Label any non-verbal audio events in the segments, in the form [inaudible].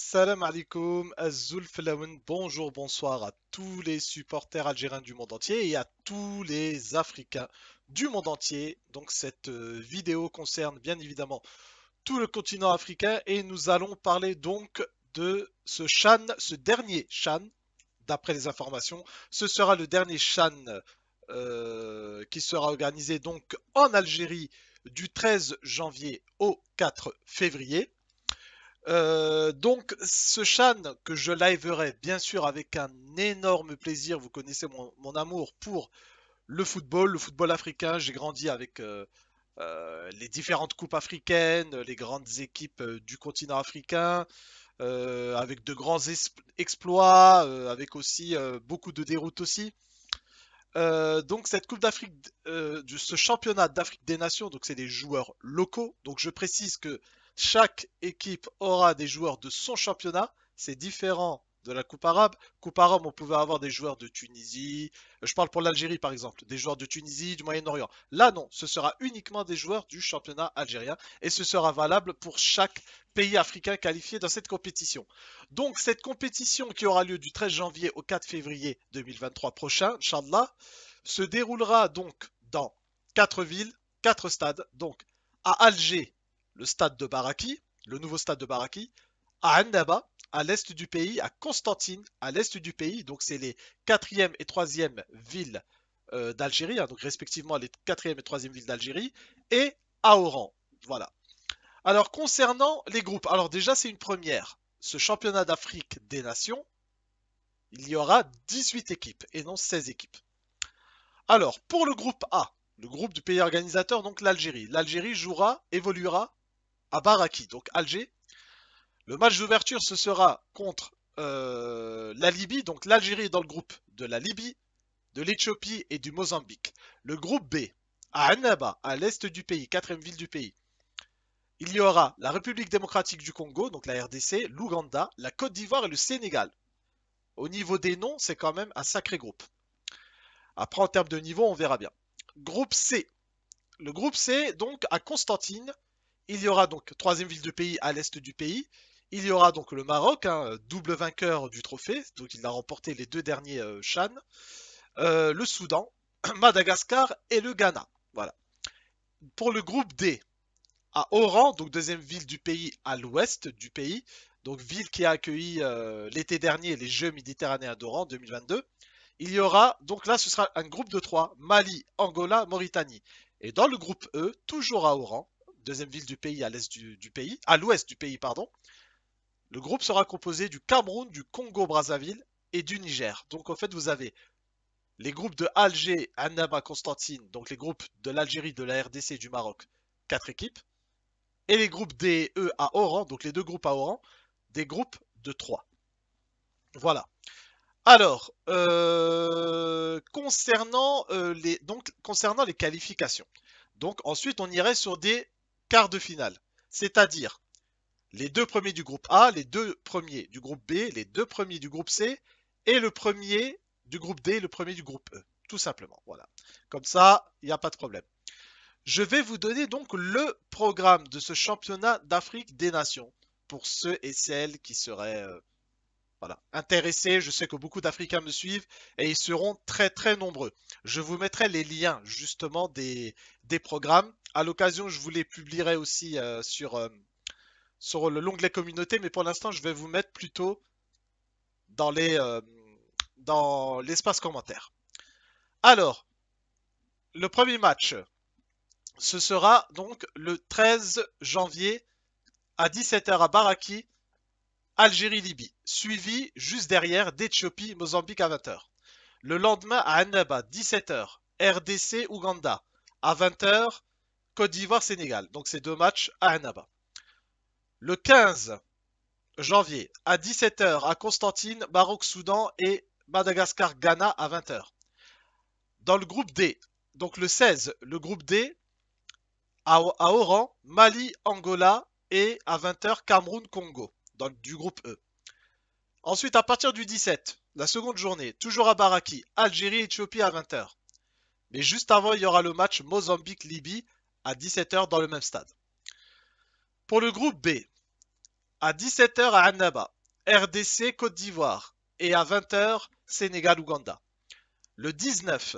Salam alaikum, Azul bonjour, bonsoir à tous les supporters algériens du monde entier et à tous les Africains du monde entier. Donc cette euh, vidéo concerne bien évidemment tout le continent africain et nous allons parler donc de ce Shan, ce dernier Shan, d'après les informations, ce sera le dernier Shan euh, qui sera organisé donc en Algérie du 13 janvier au 4 février. Euh, donc, ce Shan que je liverai bien sûr avec un énorme plaisir. Vous connaissez mon, amour pour le football, le football africain. J'ai grandi avec euh, euh, les différentes coupes africaines, les grandes équipes du continent africain, avec de grands exploits, avec aussi beaucoup de déroutes aussi. donc cette Coupe d'Afrique, ce championnat d'Afrique des Nations, donc c'est des joueurs locaux. Donc je précise que chaque équipe aura des joueurs de son championnat. C'est différent de la Coupe arabe. Coupe arabe, on pouvait avoir des joueurs de Tunisie. Euh, je parle pour l'Algérie, par exemple. Des joueurs de Tunisie, du Moyen-Orient. Là, non. Ce sera uniquement des joueurs du championnat algérien. Et ce sera valable pour chaque pays africain qualifié dans cette compétition. Donc, cette compétition qui aura lieu du 13 janvier au 4 février 2023 prochain, Inch'Allah, se déroulera donc dans quatre villes, quatre stades. Donc, à Alger, le stade de Baraki, le nouveau stade de Baraki, à Andaba, à l'est du pays, à Constantine, à l'est du pays. Donc c'est les quatrième et troisième villes euh, d'Algérie, hein, donc respectivement les quatrième et troisième villes d'Algérie, et à Oran. Voilà. Alors concernant les groupes, alors déjà c'est une première. Ce championnat d'Afrique des nations, il y aura 18 équipes et non 16 équipes. Alors pour le groupe A, le groupe du pays organisateur, donc l'Algérie, l'Algérie jouera, évoluera à Baraki, donc Alger. Le match d'ouverture, ce sera contre euh, la Libye, donc l'Algérie dans le groupe de la Libye, de l'Éthiopie et du Mozambique. Le groupe B, à Annaba, à l'est du pays, quatrième ville du pays, il y aura la République démocratique du Congo, donc la RDC, l'Ouganda, la Côte d'Ivoire et le Sénégal. Au niveau des noms, c'est quand même un sacré groupe. Après, en termes de niveau, on verra bien. Groupe C. Le groupe C, donc, à Constantine, il y aura donc troisième ville du pays à l'est du pays. Il y aura donc le Maroc, hein, double vainqueur du trophée, donc il a remporté les deux derniers euh, euh le Soudan, [clears throat] Madagascar et le Ghana. Voilà. Pour le groupe D, à Oran, donc deuxième ville du pays à l'ouest du pays, donc ville qui a accueilli euh, l'été dernier les Jeux méditerranéens d'Oran 2022, il y aura, donc là ce sera un groupe de trois, Mali, Angola, Mauritanie. Et dans le groupe E, toujours à Oran, deuxième ville du pays à l'est du, pays, à l'ouest du pays, pardon. Le groupe sera composé du Cameroun, du Congo-Brazzaville et du Niger. Donc en fait, vous avez les groupes de Alger, Annaba, Constantine, donc les groupes de l'Algérie, de la RDC et du Maroc, quatre équipes. Et les groupes DE à Oran, donc les deux groupes à Oran, des groupes de 3. Voilà. Alors, euh, concernant, euh, les, donc, concernant les qualifications. Donc ensuite, on irait sur des quart de finale. C'est-à-dire les deux premiers du groupe A, les deux premiers du groupe B, les deux premiers du groupe C et le premier du groupe D et le premier du groupe E. Tout simplement. Voilà. Comme ça, il n'y a pas de problème. Je vais vous donner donc le programme de ce championnat d'Afrique des Nations pour ceux et celles qui seraient euh, voilà. Intéressés, je sais que beaucoup d'Africains me suivent et ils seront très très nombreux. Je vous mettrai les liens justement des, des programmes. À l'occasion, je vous les publierai aussi euh, sur euh, sur, le sur l'onglet communauté, mais pour l'instant, je vais vous mettre plutôt dans les euh, dans l'espace commentaire. Alors, le premier match, ce sera donc le 13 janvier à 17h à Baraki Algérie-Libye, suivi juste derrière d'Éthiopie-Mozambique à 20h. Le lendemain à Annaba, 17h, RDC-Ouganda, à 20h, Côte d'Ivoire-Sénégal. Donc ces deux matchs à Annaba. Le 15 janvier, à 17h, à Constantine, Maroc-Soudan et Madagascar-Ghana à 20h. Dans le groupe D, donc le 16, le groupe D, à, Oran, Mali, Angola et à 20h, Cameroun, Congo du groupe E. Ensuite, à partir du 17, la seconde journée, toujours à Baraki, Algérie-Éthiopie à 20h. Mais juste avant, il y aura le match Mozambique-Libye à 17h dans le même stade. Pour le groupe B, à 17h à Annaba, RDC Côte d'Ivoire et à 20h Sénégal-Ouganda. Le 19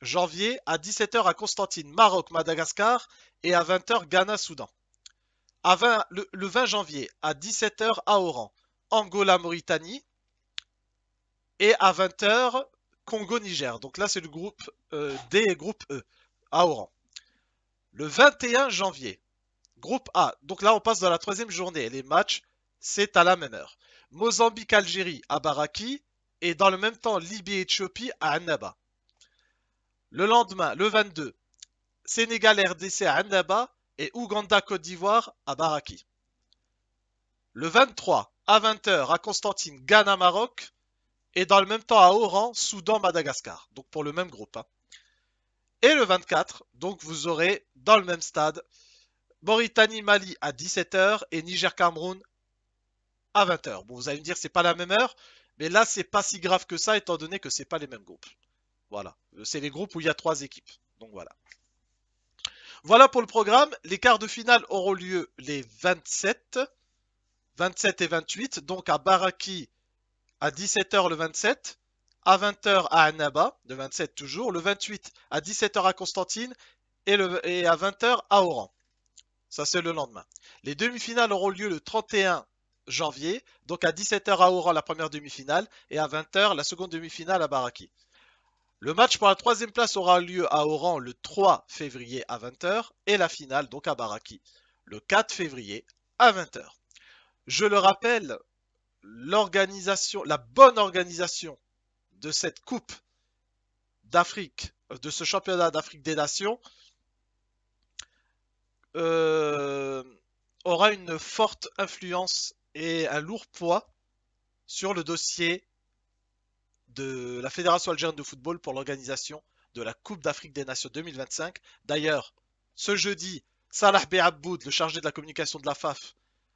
janvier à 17h à Constantine, Maroc, Madagascar et à 20h Ghana, Soudan le, 20 janvier à 17h à Oran, Angola-Mauritanie, et à 20h Congo-Niger. Donc là, c'est le groupe euh, D et groupe E à Oran. Le 21 janvier, groupe A. Donc là, on passe dans la troisième journée. Les matchs, c'est à la même heure. Mozambique-Algérie à Baraki et dans le même temps Libye-Éthiopie à Annaba. Le lendemain, le 22, Sénégal-RDC à Annaba et Ouganda-Côte d'Ivoire à Baraki. Le 23 à 20h à Constantine, Ghana, Maroc, et dans le même temps à Oran, Soudan, Madagascar, donc pour le même groupe. Hein. Et le 24, donc vous aurez dans le même stade Mauritanie, Mali à 17h et Niger, Cameroun à 20h. Bon, vous allez me dire, c'est pas la même heure, mais là, c'est pas si grave que ça, étant donné que c'est pas les mêmes groupes. Voilà. C'est les groupes où il y a trois équipes. Donc voilà. Voilà pour le programme. Les quarts de finale auront lieu les 27, 27 et 28, donc à Baraki à 17h le 27, à 20h à Annaba, le 27 toujours, le 28 à 17h à Constantine et, le, et à 20h à Oran. Ça, c'est le lendemain. Les demi-finales auront lieu le 31 janvier, donc à 17h à Oran la première demi-finale et à 20h la seconde demi-finale à Baraki. Le match pour la troisième place aura lieu à Oran le 3 février à 20h et la finale donc à Baraki le 4 février à 20h. Je le rappelle, l'organisation, la bonne organisation de cette Coupe d'Afrique, de ce championnat d'Afrique des Nations, euh, aura une forte influence et un lourd poids sur le dossier de la Fédération algérienne de football pour l'organisation de la Coupe d'Afrique des Nations 2025. D'ailleurs, ce jeudi, Salah Beaboud, le chargé de la communication de la FAF,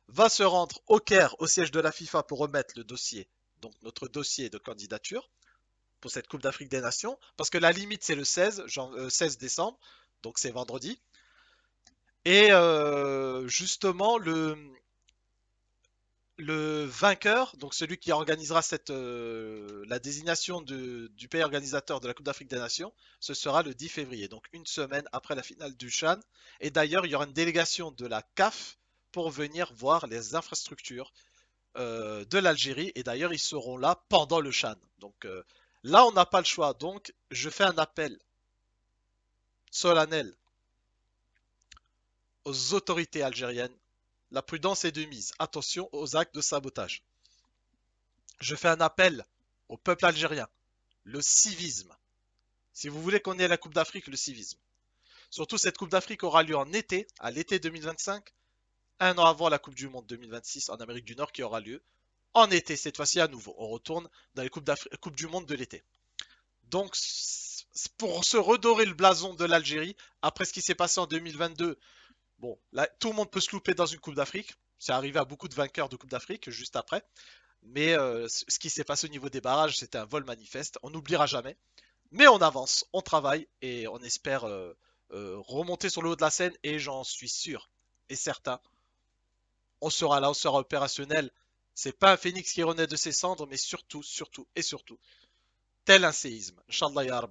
va se rendre au Caire, au siège de la FIFA, pour remettre le dossier, donc notre dossier de candidature pour cette Coupe d'Afrique des Nations, parce que la limite c'est le 16, euh, décembre, donc c'est vendredi. Et euh, justement, le, le vainqueur, donc celui qui organisera cette, euh, la désignation du pays organisateur de la Coupe d'Afrique des Nations, ce sera le 10 février, donc une semaine après la finale du Chan. Et d'ailleurs, il y aura une délégation de la CAF pour venir voir les infrastructures euh, de l'Algérie. Et d'ailleurs, ils seront là pendant le Chan. Donc euh, là, on n'a pas le choix. Donc, je fais un appel solennel aux autorités algériennes la prudence est de mise. Attention aux actes de sabotage. Je fais un appel au peuple algérien. Le civisme. Si vous voulez qu'on ait la Coupe d'Afrique, le civisme. Surtout, cette Coupe d'Afrique aura lieu en été, à l'été 2025, un an avant la Coupe du Monde 2026 en Amérique du Nord qui aura lieu en été, cette fois-ci à nouveau. On retourne dans les Coupes, Coupe du Monde de l'été. Donc, pour se redorer le blason de l'Algérie, après ce qui s'est passé en 2022, Bon, là, tout le monde peut se louper dans une Coupe d'Afrique. C'est arrivé à beaucoup de vainqueurs de Coupe d'Afrique juste après. Mais euh, ce qui s'est passé au niveau des barrages, c'était un vol manifeste. On n'oubliera jamais. Mais on avance, on travaille et on espère euh, euh, remonter sur le haut de la scène. Et j'en suis sûr et certain. On sera là, on sera opérationnel. C'est pas un phénix qui renaît de ses cendres, mais surtout, surtout et surtout, tel un séisme. Inch'Allah ya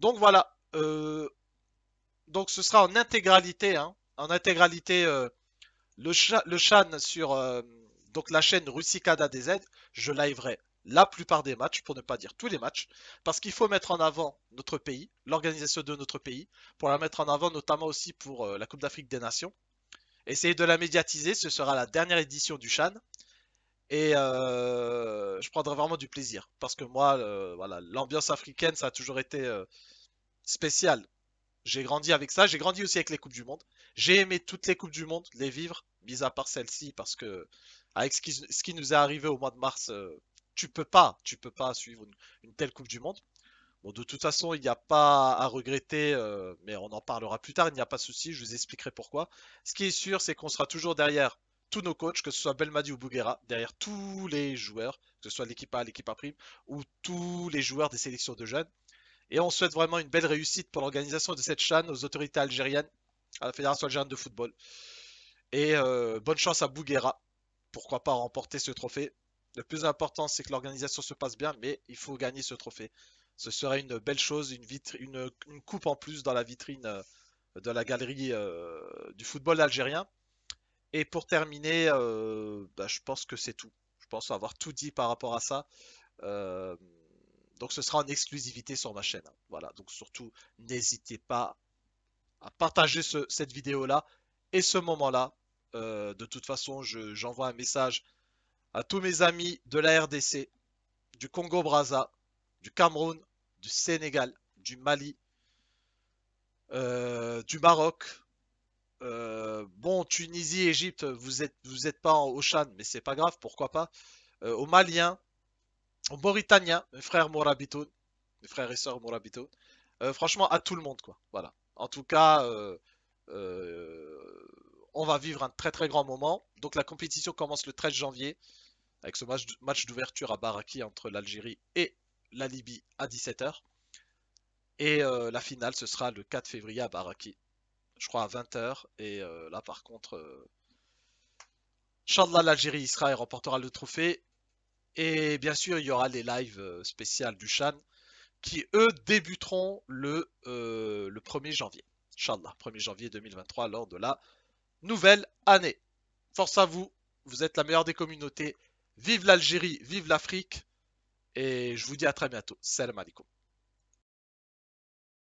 Donc voilà. Donc ce sera en intégralité. Hein en intégralité euh, le, Chan sur euh, donc la chaîne Russicada DZ, je liverai la plupart des matchs, pour ne pas dire tous les matchs, parce qu'il faut mettre en avant notre pays, l'organisation de notre pays, pour la mettre en avant notamment aussi pour euh, la Coupe d'Afrique des Nations. Essayer de la médiatiser, ce sera la dernière édition du Chan. Et je prendrai vraiment du plaisir, parce que moi, voilà, l'ambiance africaine, ça a toujours été spéciale. J'ai grandi avec ça, j'ai grandi aussi avec les Coupes du Monde. J'ai aimé toutes les Coupes du Monde, les vivre, mis à part celle-ci, parce que avec ce qui, nous est arrivé au mois de mars, euh, tu peux pas, tu peux pas suivre une, telle Coupe du Monde. Bon, de toute façon, il n'y a pas à regretter, euh, mais on en parlera plus tard, il n'y a pas de souci, je vous expliquerai pourquoi. Ce qui est sûr, c'est qu'on sera toujours derrière tous nos coachs, que ce soit Belmadi ou Bouguera, derrière tous les joueurs, que ce soit l'équipe A, l'équipe A', prime, ou tous les joueurs des sélections de jeunes. Et on souhaite vraiment une belle réussite pour l'organisation de cette chaîne aux autorités algériennes, à la Fédération algérienne de football. Et euh, bonne chance à Bouguera. Pourquoi pas remporter ce trophée Le plus important, c'est que l'organisation se passe bien, mais il faut gagner ce trophée. Ce serait une belle chose, une, coupe en plus dans la vitrine euh, de la galerie euh, du football algérien. Et pour terminer, bah, je pense que c'est tout. Je pense avoir tout dit par rapport à ça. Donc ce sera en exclusivité sur ma chaîne. Hein. Voilà, donc surtout n'hésitez pas à partager cette vidéo-là et ce moment-là. Euh, de toute façon, j'envoie un message à tous mes amis de la RDC, du Congo-Braza, du Cameroun, du Sénégal, du Mali, euh, du Maroc. Euh, bon, Tunisie, Égypte, vous n'êtes êtes pas en chat, mais c'est pas grave, pourquoi pas. Au Maliens, Mauritanien, mes frères Morabitoun, mes frères et sœurs Morabitoun. Euh, franchement, à tout le monde, quoi. Voilà. En tout cas, euh, euh, on va vivre un très très grand moment. Donc la compétition commence le 13 janvier avec ce match, match d'ouverture à Baraki entre l'Algérie et la Libye à 17h. Et la finale, ce sera le 4 février à Baraki. Je crois à 20h. Et là, par contre... Inch'Allah, l'Algérie y sera et remportera le trophée. Et bien sûr, il y aura les lives euh, spéciales du Chan qui, eux, débuteront le, euh, le 1er janvier. Inch'Allah, 1er janvier 2023, lors de la nouvelle année. Force à vous, vous êtes la meilleure des communautés. Vive l'Algérie, vive l'Afrique. Et je vous dis à très bientôt. Salam alaikum.